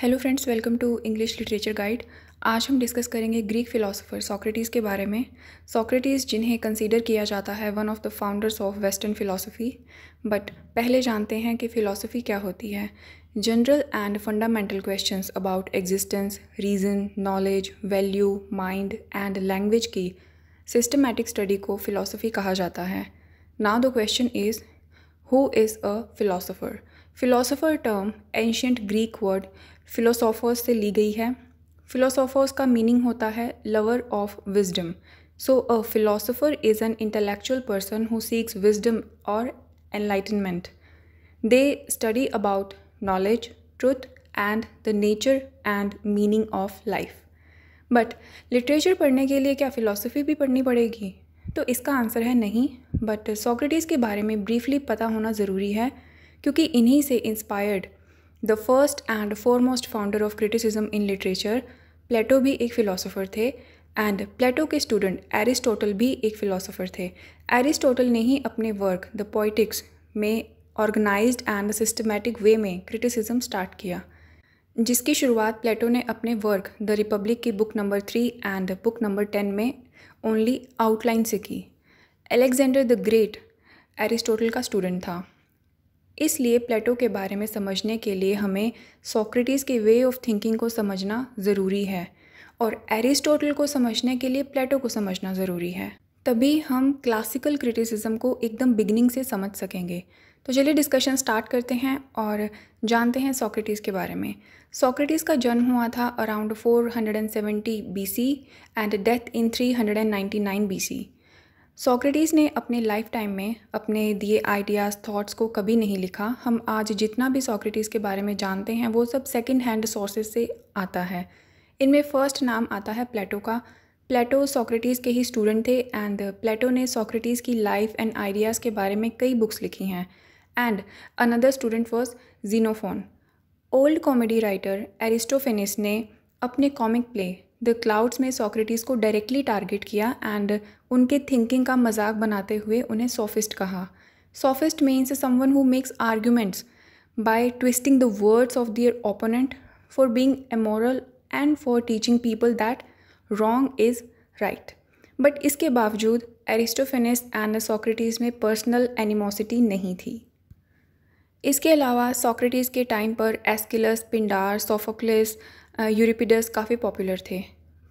hello friends welcome to English literature guide आज हम discuss करेंगे ग्रीक फिलोसोफर सॉक्रेटिस के बारे में सॉक्रेटिस जिन्हें कंसीडर किया जाता है one of the founders of western philosophy but पहले जानते हैं कि फ़िलासफ़ी क्या होती है general and fundamental questions about existence reason knowledge value mind and language की सिस्टमेटिक स्टडी को फ़िलासफ़ी कहा जाता है ना the question is who is a philosopher philosopher term ancient Greek word philosophers से ली गई है फ़िलोसोफ़र्स का मीनिंग होता है lover of wisdom so a philosopher is an intellectual person who seeks wisdom और enlightenment they study about knowledge truth and the nature and meaning of life but literature पढ़ने के लिए क्या फ़िलोसफी भी पढ़नी पड़ेगी तो इसका आंसर है नहीं बट सॉक्रेटिस के बारे में ब्रीफली पता होना ज़रूरी है क्योंकि इन्हीं से inspired the first and foremost founder of criticism in literature Plato भी एक फ़िलासफ़र थे एंड प्लेटो के स्टूडेंट एरिस्टोटल भी एक फ़िलासफ़र थे एरिस्टोटल ने ही अपने वर्क द पोइटिक्स में ऑर्गेनाइज्ड एंड सिस्टमेटिक वे में क्रिटिसिज्म स्टार्ट किया जिसकी शुरुआत प्लेटो ने अपने वर्क द रिपब्लिक की book number three and book number ten में ओनली आउटलाइन से की एलेक्जेंडर द ग्रेट एरिस्टोटल का स्टूडेंट था इसलिए प्लेटो के बारे में समझने के लिए हमें सोक्रेटिस के वे ऑफ थिंकिंग को समझना ज़रूरी है और एरिस्टोटल को समझने के लिए प्लेटो को समझना ज़रूरी है तभी हम क्लासिकल क्रिटिसिज्म को एकदम बिगनिंग से समझ सकेंगे तो चलिए डिस्कशन स्टार्ट करते हैं और जानते हैं सॉक्रेटिस के बारे में सॉक्रेटिस का जन्म हुआ था around 470 BC and death in 399 BC Socrates ने अपने लाइफ टाइम में अपने दिए आइडियाज़ थॉट्स को कभी नहीं लिखा हम आज जितना भी सॉक्रेटिस के बारे में जानते हैं वो सब सेकेंड हैंड सोर्सेज से आता है इनमें फ़र्स्ट नाम आता है प्लेटो का प्लेटो सॉक्रेटिस के ही स्टूडेंट थे एंड प्लेटो ने सॉक्रेटिस की लाइफ एंड आइडियाज़ के बारे में कई बुक्स लिखी हैं and another student was Xenophon old comedy writer Aristophanes ने अपने कॉमिक प्ले द क्लाउड्स में सॉक्रेटिस को डायरेक्टली टारगेट किया एंड उनके थिंकिंग का मजाक बनाते हुए उन्हें सोफिस्ट कहा sophist means someone who makes arguments by twisting the words of their opponent for being amoral and for teaching people that wrong is right but इसके बावजूद एरिस्टोफेनिस एंड सॉक्रेटिस में पर्सनल एनिमोसिटी नहीं थी इसके अलावा Socrates के time पर Aeschylus Pindar Sophocles Euripides काफ़ी पॉपुलर थे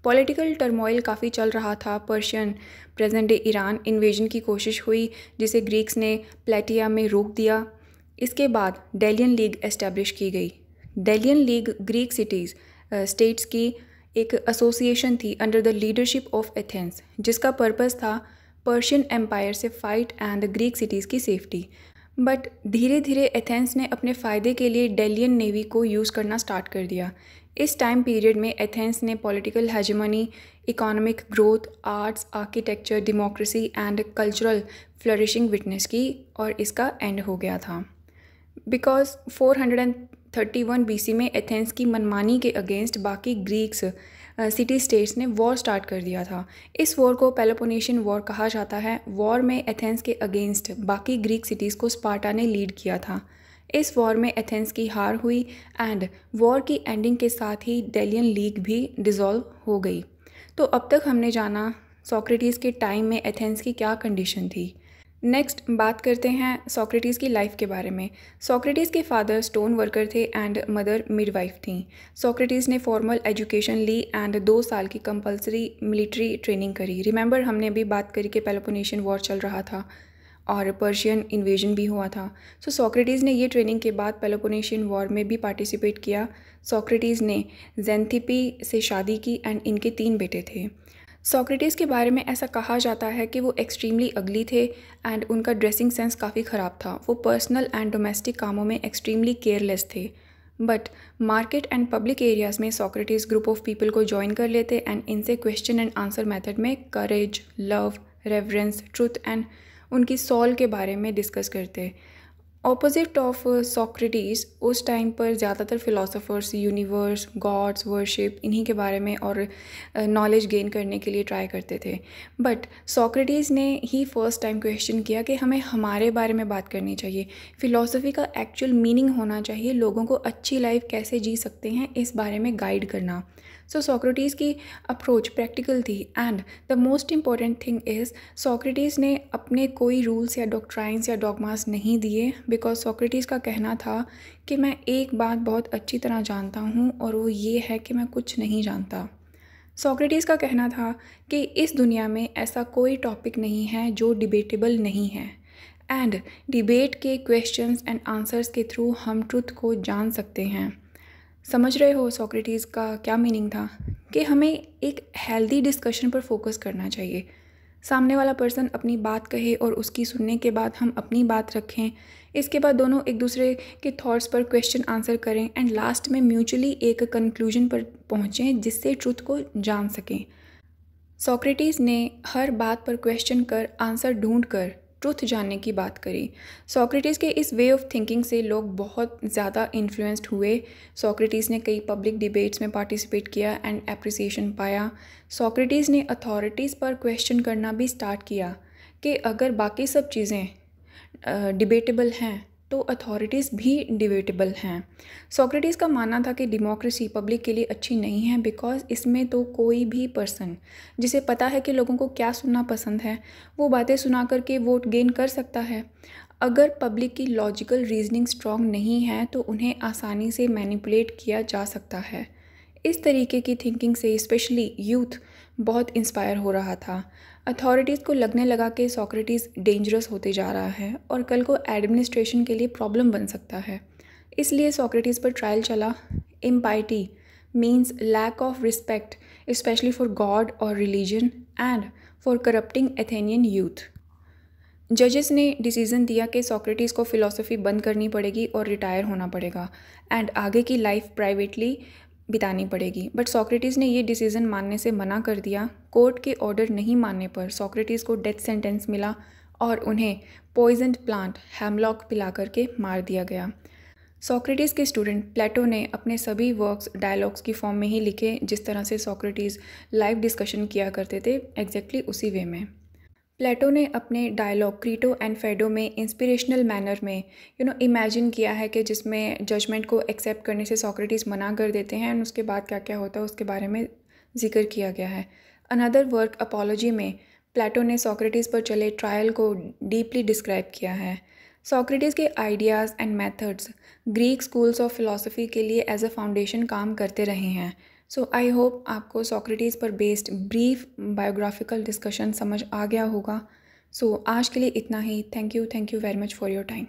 पॉलिटिकल टर्मोइल काफ़ी चल रहा था Persian present day Iran invasion की कोशिश हुई जिसे ग्रीक्स ने प्लेटिया में रोक दिया इसके बाद डेलियन लीग एस्टेब्लिश की गई Delian league Greek cities states की एक एसोसिएशन थी under the leadership of Athens जिसका पर्पस था पर्शियन एम्पायर से fight and the Greek cities की सेफ्टी बट धीरे धीरे एथेंस ने अपने फ़ायदे के लिए डेलियन नेवी को यूज़ करना स्टार्ट कर दिया इस टाइम पीरियड में एथेंस ने political hegemony economic growth arts architecture democracy and cultural flourishing witness की और इसका एंड हो गया था बिकॉज 431 बीसी में एथेंस की मनमानी के अगेंस्ट बाकी ग्रीक्स सिटी स्टेट्स ने वॉर स्टार्ट कर दिया था इस वॉर को पेलोपोनेशियन वॉर कहा जाता है वॉर में एथेंस के अगेंस्ट बाकी ग्रीक सिटीज़ को स्पार्टा ने लीड किया था इस वॉर में एथेंस की हार हुई एंड वॉर की एंडिंग के साथ ही डेलियन लीग भी डिजॉल्व हो गई तो अब तक हमने जाना सॉक्रेटिस के टाइम में एथेंस की क्या कंडीशन थी नेक्स्ट बात करते हैं सॉक्रेटिस की लाइफ के बारे में सॉक्रेटिस के फादर स्टोन वर्कर थे एंड मदर मिडवाइफ थीं सॉक्रेटिस ने फॉर्मल एजुकेशन ली एंड दो साल की कंपलसरी मिलिट्री ट्रेनिंग करी रिमेंबर हमने अभी बात करी कि पेलोपोनेशन वॉर चल रहा था और पर्शियन इन्वेजन भी हुआ था सो so, सॉक्रेटीज़ ने ये ट्रेनिंग के बाद पेलोपोनेशियन वॉर में भी पार्टिसिपेट किया सॉक्रेटीज़ ने जेंथिपी से शादी की एंड इनके तीन बेटे थे सॉक्रेटिस के बारे में ऐसा कहा जाता है कि वो एक्सट्रीमली अगली थे एंड उनका ड्रेसिंग सेंस काफ़ी ख़राब था वो पर्सनल एंड डोमेस्टिक कामों में एक्सट्रीमली केयरलेस थे but market and public areas में सॉक्रेटिस ग्रुप ऑफ पीपल को ज्वाइन कर लेते एंड इनसे क्वेश्चन एंड आंसर मेथड में courage love reverence truth and उनकी सॉल के बारे में डिस्कस करते ऑपोजिट ऑफ सॉक्रेटीज़ उस टाइम पर ज़्यादातर फ़िलासफ़र्स यूनिवर्स गॉड्स वर्शिप इन्हीं के बारे में और नॉलेज uh, गेन करने के लिए ट्राई करते थे बट सॉक्रेटीज़ ने ही फर्स्ट टाइम क्वेश्चन किया कि हमें हमारे बारे में बात करनी चाहिए फ़िलासफ़ी का एक्चुअल मीनिंग होना चाहिए लोगों को अच्छी लाइफ कैसे जी सकते हैं इस बारे में गाइड करना सो Socrates की अप्रोच प्रैक्टिकल थी and the most important thing is Socrates ने अपने कोई रूल्स या डॉक्ट्राइंस या डॉगमास नहीं दिए बिकॉज सॉक्रेटिस का कहना था कि मैं एक बात बहुत अच्छी तरह जानता हूँ और वो ये है कि मैं कुछ नहीं जानता सॉक्रेटिस का कहना था कि इस दुनिया में ऐसा कोई टॉपिक नहीं है जो डिबेटेबल नहीं है एंड डिबेट के क्वेश्चंस एंड आंसर्स के थ्रू हम ट्रुथ को जान सकते हैं समझ रहे हो सॉक्रेटीज़ का क्या मीनिंग था कि हमें एक हेल्दी डिस्कशन पर फोकस करना चाहिए सामने वाला पर्सन अपनी बात कहे और उसकी सुनने के बाद हम अपनी बात रखें इसके बाद दोनों एक दूसरे के थॉट्स पर क्वेश्चन आंसर करें एंड लास्ट में म्यूचुअली एक कंक्लूजन पर पहुँचें जिससे ट्रुथ को जान सकें सॉक्रेटिस ने हर बात पर क्वेश्चन कर आंसर ढूंढ कर ट्रुथ जानने की बात करी सॉक्रेटिस के इस वे ऑफ थिंकिंग से लोग बहुत ज़्यादा इन्फ्लुएंस्ड हुए सॉक्रेटिस ने कई पब्लिक डिबेट्स में पार्टिसिपेट किया एंड अप्रिसिएशन पाया सॉक्रेटिस ने अथॉरिटीज़ पर क्वेश्चन करना भी स्टार्ट किया कि अगर बाकी सब चीज़ें डिबेटेबल हैं तो अथॉरिटीज़ भी डिबेटेबल हैं सोक्रेटिस का मानना था कि डेमोक्रेसी पब्लिक के लिए अच्छी नहीं है बिकॉज इसमें तो कोई भी पर्सन जिसे पता है कि लोगों को क्या सुनना पसंद है वो बातें सुना करके वोट गेन कर सकता है अगर पब्लिक की लॉजिकल रीजनिंग स्ट्रॉन्ग नहीं है तो उन्हें आसानी से मैनिपुलेट किया जा सकता है इस तरीके की थिंकिंग से स्पेशली यूथ बहुत इंस्पायर हो रहा था अथॉरिटीज़ को लगने लगा कि सॉक्रेटिस डेंजरस होते जा रहा है और कल को एडमिनिस्ट्रेशन के लिए प्रॉब्लम बन सकता है इसलिए सॉक्रेटिस पर ट्रायल चला impiety means lack of respect specially for God और religion and for corrupting Athenian youth जजेस ने डिसीज़न दिया कि सॉक्रेटिस को फ़िलासफ़ी बंद करनी पड़ेगी और रिटायर होना पड़ेगा एंड आगे की लाइफ प्राइवेटली बितानी पड़ेगी बट सॉक्रेटिस ने ये डिसीज़न मानने से मना कर दिया कोर्ट के ऑर्डर नहीं मानने पर सॉक्रेटिस को डेथ सेंटेंस मिला और उन्हें पॉइजन प्लांट हेमलॉक पिला करके मार दिया गया सॉक्रेटिस के स्टूडेंट प्लेटो ने अपने सभी वर्क्स डायलॉग्स की फॉर्म में ही लिखे जिस तरह से सॉक्रेटिस लाइव डिस्कशन किया करते थे एग्जैक्टली exactly उसी वे में प्लेटो ने अपने डायलॉग क्रीटो एंड फेडो में इंस्पिरेशनल मैनर में यू नो इमेजिन किया है कि जिसमें जजमेंट को एक्सेप्ट करने से सॉक्रेटिस मना कर देते हैं एंड उसके बाद क्या क्या होता है उसके बारे में जिक्र किया गया है अनदर वर्क अपोलॉजी में प्लेटो ने सॉक्रेटिस पर चले ट्रायल को डीपली डिस्क्राइब किया है सॉक्रेटिस के ideas and methods Greek schools of philosophy के लिए एज अ फाउंडेशन काम करते रहे हैं सो आई होप आपको सॉक्रेटीज़ पर बेस्ड ब्रीफ बायोग्राफिकल डिस्कशन समझ आ गया होगा सो so, आज के लिए इतना ही thank you thank you very much for your time